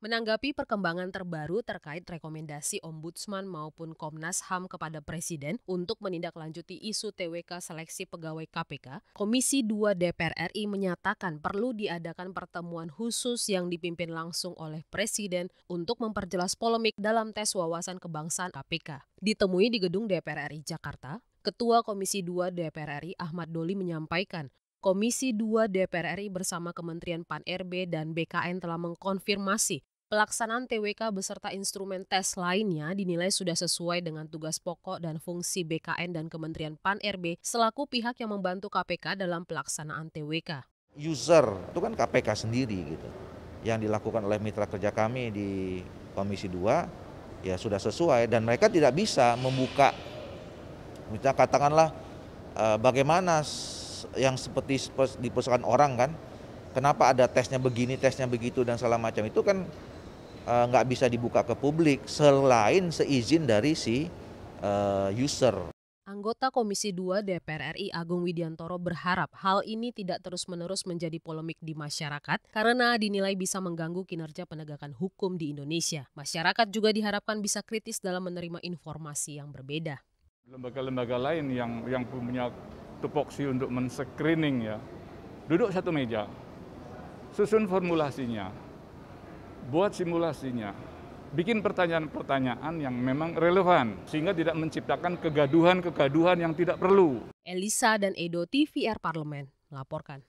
Menanggapi perkembangan terbaru terkait rekomendasi Ombudsman maupun Komnas HAM kepada Presiden untuk menindaklanjuti isu TWK seleksi pegawai KPK, Komisi 2 DPR RI menyatakan perlu diadakan pertemuan khusus yang dipimpin langsung oleh Presiden untuk memperjelas polemik dalam tes wawasan kebangsaan KPK. Ditemui di gedung DPR RI Jakarta, Ketua Komisi 2 DPR RI Ahmad Doli menyampaikan Komisi 2 DPR RI bersama Kementerian Pan-RB dan BKN telah mengkonfirmasi Pelaksanaan TWK beserta instrumen tes lainnya dinilai sudah sesuai dengan tugas pokok dan fungsi BKN dan Kementerian PAN-RB selaku pihak yang membantu KPK dalam pelaksanaan TWK. User itu kan KPK sendiri gitu. Yang dilakukan oleh mitra kerja kami di Komisi 2 ya sudah sesuai dan mereka tidak bisa membuka kita katakanlah eh, bagaimana yang seperti dipesankan orang kan kenapa ada tesnya begini tesnya begitu dan segala macam itu kan Eh, nggak bisa dibuka ke publik selain seizin dari si eh, user. Anggota Komisi 2 DPR RI Agung Widiantoro berharap hal ini tidak terus-menerus menjadi polemik di masyarakat karena dinilai bisa mengganggu kinerja penegakan hukum di Indonesia. Masyarakat juga diharapkan bisa kritis dalam menerima informasi yang berbeda. Lembaga-lembaga lain yang yang punya tupoksi untuk men-screening ya, duduk satu meja, susun formulasinya, buat simulasinya, bikin pertanyaan-pertanyaan yang memang relevan sehingga tidak menciptakan kegaduhan-kegaduhan yang tidak perlu. Elisa dan Edo TVR Parlemen melaporkan.